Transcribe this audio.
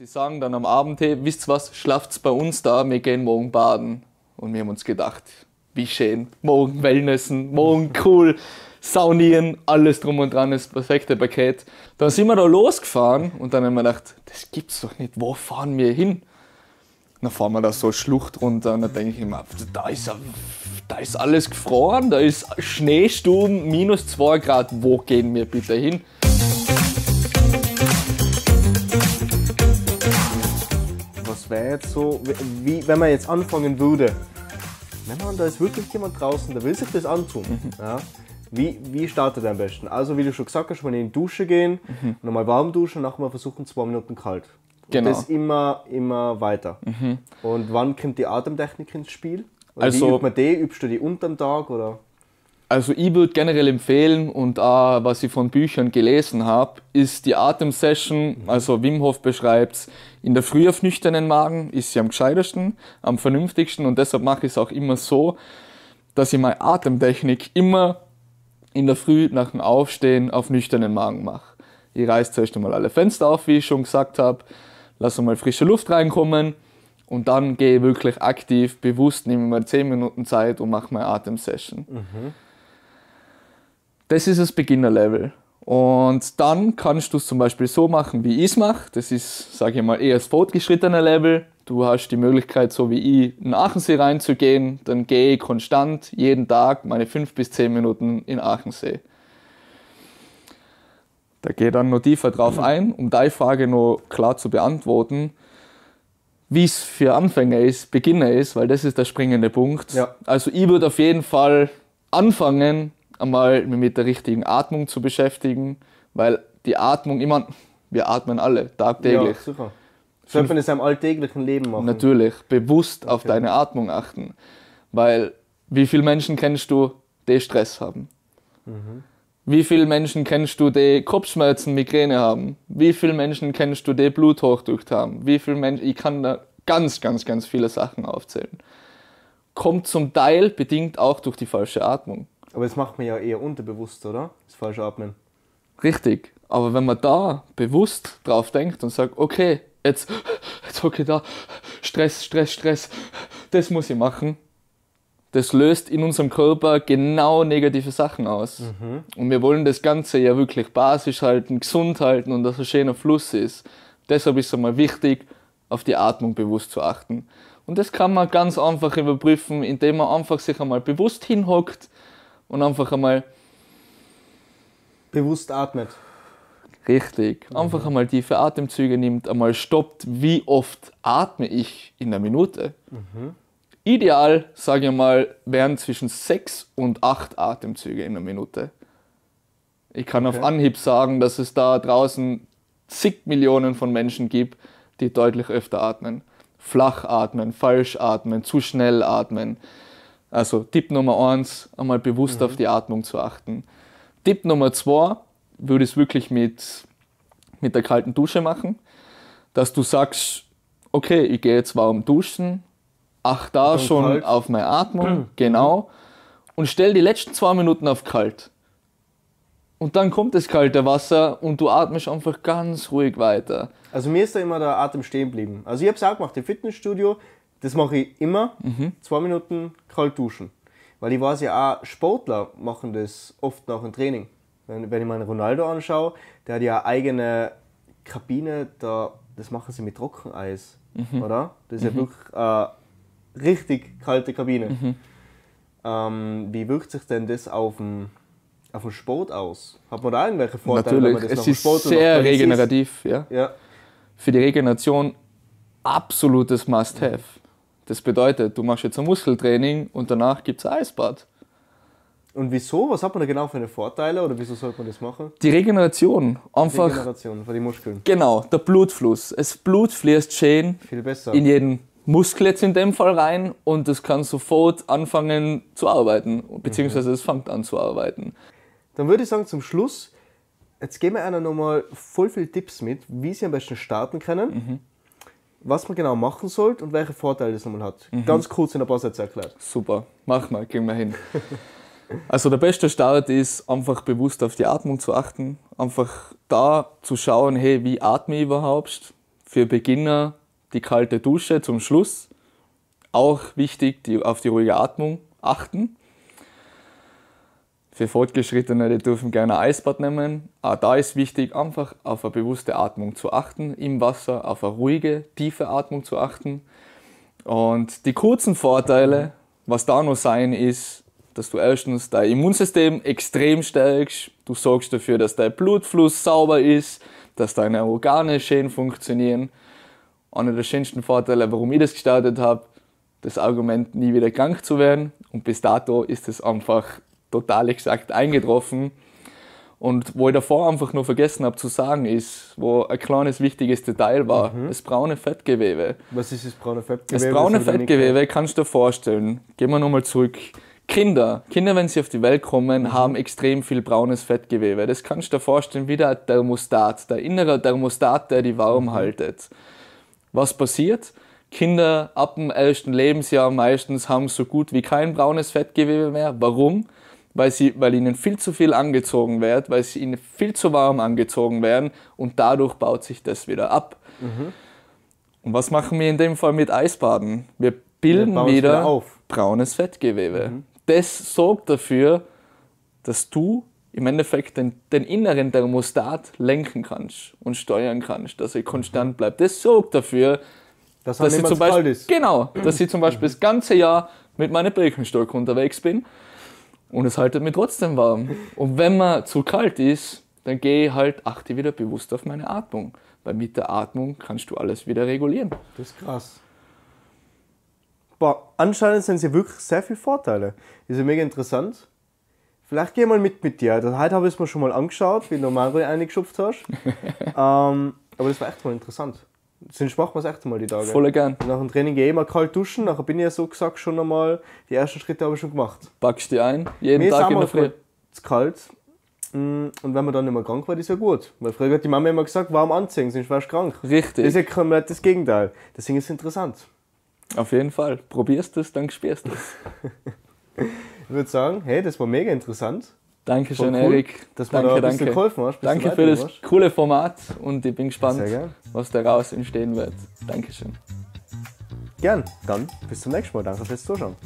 Sie sagen dann am Abend, hey, wisst ihr was, schlaft's bei uns da, wir gehen morgen baden. Und wir haben uns gedacht, wie schön, morgen Wellnessen, morgen cool, saunieren, alles drum und dran, das perfekte Paket. Dann sind wir da losgefahren und dann haben wir gedacht, das gibt's doch nicht, wo fahren wir hin? Dann fahren wir da so eine Schlucht runter und dann denke ich immer, da ist, da ist alles gefroren, da ist Schneestuben, minus 2 Grad, wo gehen wir bitte hin? wäre jetzt so, wie wenn man jetzt anfangen würde. Nein, Mann, da ist wirklich jemand draußen, der will sich das antun. Mhm. Ja? Wie, wie startet am besten? Also, wie du schon gesagt hast, mal in die Dusche gehen, mhm. nochmal warm duschen, nachher mal versuchen, zwei Minuten kalt. Genau. Und das immer, immer weiter. Mhm. Und wann kommt die Atemtechnik ins Spiel? Oder also, wie übt man die? Übst du die unterm Tag? Oder? Also ich würde generell empfehlen und auch was ich von Büchern gelesen habe, ist die Atemsession, mhm. also Wim Hof beschreibt es, in der Früh auf nüchternen Magen ist sie am gescheitesten, am vernünftigsten und deshalb mache ich es auch immer so, dass ich meine Atemtechnik immer in der Früh nach dem Aufstehen auf nüchternen Magen mache. Ich reiße zuerst einmal alle Fenster auf, wie ich schon gesagt habe, lasse mal frische Luft reinkommen und dann gehe ich wirklich aktiv, bewusst, nehme mir 10 Minuten Zeit und mache meine Atemsession. Mhm. Das ist das Beginner-Level. Und dann kannst du es zum Beispiel so machen, wie ich es mache. Das ist, sage ich mal, eher das fortgeschrittene Level. Du hast die Möglichkeit, so wie ich, in Aachensee reinzugehen. Dann gehe ich konstant jeden Tag meine 5 bis 10 Minuten in Aachensee. Da gehe ich dann noch tiefer drauf mhm. ein, um deine Frage noch klar zu beantworten, wie es für Anfänger ist, Beginner ist, weil das ist der springende Punkt. Ja. Also ich würde auf jeden Fall anfangen, einmal mit der richtigen Atmung zu beschäftigen, weil die Atmung immer, wir atmen alle tagtäglich. Ja, super. Sollte man es im alltäglichen Leben machen? Natürlich, bewusst okay. auf deine Atmung achten, weil wie viele Menschen kennst du, die Stress haben? Mhm. Wie viele Menschen kennst du, die Kopfschmerzen, Migräne haben? Wie viele Menschen kennst du, die Bluthochdruck haben? Wie viele Menschen, ich kann da ganz, ganz, ganz viele Sachen aufzählen. Kommt zum Teil bedingt auch durch die falsche Atmung. Aber das macht man ja eher unterbewusst, oder? Das falsche Atmen. Richtig. Aber wenn man da bewusst drauf denkt und sagt, okay, jetzt, jetzt hocke ich da, Stress, Stress, Stress, das muss ich machen, das löst in unserem Körper genau negative Sachen aus. Mhm. Und wir wollen das Ganze ja wirklich basisch halten, gesund halten und dass ein schöner Fluss ist. Deshalb ist es einmal wichtig, auf die Atmung bewusst zu achten. Und das kann man ganz einfach überprüfen, indem man einfach sich einmal bewusst hinhockt, und einfach einmal. Bewusst atmet. Richtig. Mhm. Einfach mhm. einmal tiefe Atemzüge nimmt, einmal stoppt, wie oft atme ich in der Minute. Mhm. Ideal, sage ich mal, wären zwischen sechs und acht Atemzüge in der Minute. Ich kann okay. auf Anhieb sagen, dass es da draußen zig Millionen von Menschen gibt, die deutlich öfter atmen. Flach atmen, falsch atmen, zu schnell atmen, also Tipp Nummer eins, einmal bewusst mhm. auf die Atmung zu achten. Tipp Nummer zwei, würde ich es wirklich mit, mit der kalten Dusche machen, dass du sagst, okay, ich gehe jetzt warm duschen, achte da und schon kalt. auf meine Atmung, mhm. genau, und stell die letzten zwei Minuten auf kalt. Und dann kommt das kalte Wasser und du atmest einfach ganz ruhig weiter. Also mir ist da immer der Atem stehen geblieben. Also ich habe es auch gemacht im Fitnessstudio. Das mache ich immer. Mhm. Zwei Minuten kalt duschen. Weil ich weiß ja auch, Sportler machen das oft nach dem Training. Wenn, wenn ich meinen Ronaldo anschaue, der hat ja eine eigene Kabine, da, das machen sie mit Trockeneis, mhm. oder? Das ist mhm. ja wirklich eine richtig kalte Kabine. Mhm. Ähm, wie wirkt sich denn das auf den, auf den Sport aus? Hat man da irgendwelche Vorteile? Natürlich, es ist Sport sehr regenerativ. Ist? Ja. ja. Für die Regeneration absolutes Must-Have. Das bedeutet, du machst jetzt ein Muskeltraining und danach gibt es Eisbad. Und wieso? Was hat man da genau für eine Vorteile oder wieso sollte man das machen? Die Regeneration. Einfach. Die Regeneration von den Muskeln. Genau, der Blutfluss. Das Blut fließt schön Viel besser. in jeden Muskel jetzt in dem Fall rein und es kann sofort anfangen zu arbeiten, beziehungsweise es fängt an zu arbeiten. Dann würde ich sagen, zum Schluss, jetzt geben wir einer nochmal voll viele Tipps mit, wie sie am besten starten können. Mhm was man genau machen sollte und welche Vorteile das nochmal hat. Mhm. Ganz kurz in ein paar Sätzen erklärt. Super, mach mal, gehen wir hin. Also der beste Start ist, einfach bewusst auf die Atmung zu achten. Einfach da zu schauen, hey, wie atme ich überhaupt? Für Beginner die kalte Dusche zum Schluss. Auch wichtig, die, auf die ruhige Atmung achten. Für Fortgeschrittene, die dürfen gerne ein Eisbad nehmen. Auch da ist wichtig, einfach auf eine bewusste Atmung zu achten im Wasser, auf eine ruhige, tiefe Atmung zu achten. Und die kurzen Vorteile, was da noch sein ist, dass du erstens dein Immunsystem extrem stärkst, du sorgst dafür, dass dein Blutfluss sauber ist, dass deine Organe schön funktionieren. Einer der schönsten Vorteile, warum ich das gestartet habe, das Argument, nie wieder krank zu werden. Und bis dato ist es einfach total exakt eingetroffen. Und wo ich davor einfach nur vergessen habe zu sagen, ist, wo ein kleines wichtiges Detail war, mhm. das braune Fettgewebe. Was ist das braune Fettgewebe? Das braune das Fettgewebe kannst du dir vorstellen. Gehen wir nochmal zurück. Kinder, Kinder, wenn sie auf die Welt kommen, mhm. haben extrem viel braunes Fettgewebe. Das kannst du dir vorstellen wie der Thermostat, der innere Thermostat, der die warm mhm. haltet. Was passiert? Kinder ab dem ersten Lebensjahr meistens haben so gut wie kein braunes Fettgewebe mehr. Warum? weil, sie, weil ihnen viel zu viel angezogen wird, weil sie ihnen viel zu warm angezogen werden und dadurch baut sich das wieder ab. Mhm. Und was machen wir in dem Fall mit Eisbaden? Wir bilden wir wieder, wieder braunes Fettgewebe. Mhm. Das sorgt dafür, dass du im Endeffekt den, den, inneren Thermostat lenken kannst und steuern kannst, dass er konstant bleibt. Das sorgt dafür, dass, dass, sie zum Beispiel, Genau, dass ich zum Beispiel mhm. das ganze Jahr mit meinem Birkenstock unterwegs bin und es haltet mir trotzdem warm. Und wenn man zu kalt ist, dann gehe ich halt, achte wieder bewusst auf meine Atmung. Weil mit der Atmung kannst du alles wieder regulieren. Das ist krass. Boah, anscheinend sind sie wirklich sehr viele Vorteile. Das ist ja mega interessant. Vielleicht gehe ich mal mit mit dir. Das, also heute habe ich es mir schon mal angeschaut, wie du Mario eingeschupft hast. ähm, aber das war echt mal interessant. Sonst machen wir es echt einmal die Tage. Voll gern. Nach dem Training gehe ich immer kalt duschen, nachher bin ich ja so gesagt schon einmal, die ersten Schritte habe ich schon gemacht. Packst du die ein, jeden Mir Tag in der Früh. Es kalt. Mm, und wenn man dann nicht mehr krank war, ist ja gut. Weil früher hat die Mama immer gesagt, warm anziehen, sonst wärst du krank. Richtig. Das ist ja komplett das Gegenteil. Deswegen ist es interessant. Auf jeden Fall. Probierst du es, dann spürst du es. ich würde sagen, hey, das war mega interessant. Dankeschön, cool, Erik. Dass danke, du da danke. geholfen hast. Danke für das warst. coole Format und ich bin gespannt, was daraus entstehen wird. Dankeschön. Gern, dann bis zum nächsten Mal. Danke fürs Zuschauen.